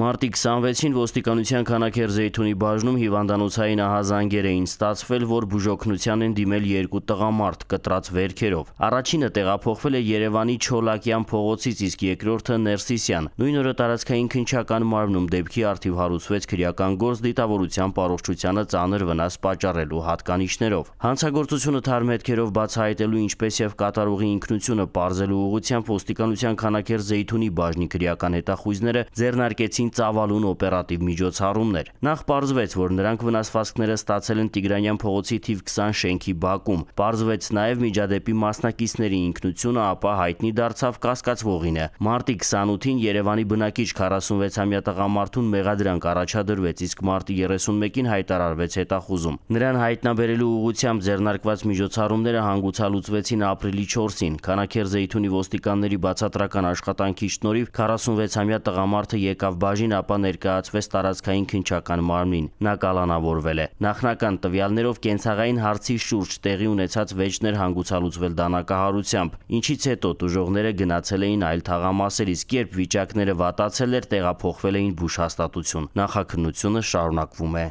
Մարտի 26-ին ոստիկանության քանակեր Զեյթունի բաժնում հիվանդանոցային ահազանգեր էին ստացվել, որ բուժօգնության են դիմել երկու տղամարդ կտրած վերքերով։ Առաջինը տեղափոխվել է Երևանի Չոլակյան փողոցից, իսկ երկրորդը Ներսիսյան։ Նույն օրը տարածքային քնչական մարմնում դեպքի արդիվ հարուցվեց քրեական գործ դիտավորության առողջությանը ծանր վնաս պատճառելու հատկանիշներով։ Հանցագործությունը թարմ հետքերով բացահայտելու ինչպես եւ կատարողի ինքնությունը բարձելու ուղղությամբ ոստիկանության քանակեր Զեյթունի բաժնի քրեական հետախույզները ձեռնարկեցին վերցին ծավալուն օպերատիվ միջոցառումներ։ Նախ պարզվեց, որ նրանք վնասվածքները ստացել են Տիգրանյան փողոցի թիվ 20 շենքի բակում։ Պարզվեց նաև միջադեպի մասնակիցների ինքնությունը, ապա հայտնի դարձավ կասկածվողինը։ Մարտի 28-ին Երևանի բնակիչ 46-ամյա տղամարդուն մեղադրանք առաջադրվեց, իսկ մարտի 31-ին հայտարարվեց հետախուզում։ Նրան հայտնաբերելու ուղղությամբ ձեռնարկված միջոցառումները հանգուցալուծվեցին ապրիլի 4-ին։ Քանաքեր Զեյթունի ոստիկանների բացատրական աշխատանքի շնորհիվ 46-ամյա տղամարդը եկավ բաժ բաժին ապա ներկայացվեց տարածքային քնչական մարմնին։ Նա կալանավորվել է։ Նախնական տվյալներով կենցաղային հարցի շուրջ տեղի ունեցած վեճներ հանգուցալուծվել դանակահարությամբ, ինչից հետո տուժողները գնացել էին այլ թաղամասերից, երբ վիճակները վատացել էր, տեղափոխվել էին բուժհաստատություն։ Նախաքննությունը շարունակվում է։